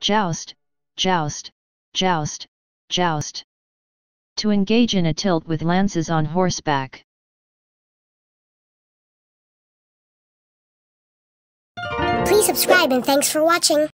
joust, joust, joust, joust. To engage in a tilt with lances on horseback. Please subscribe and thanks for watching.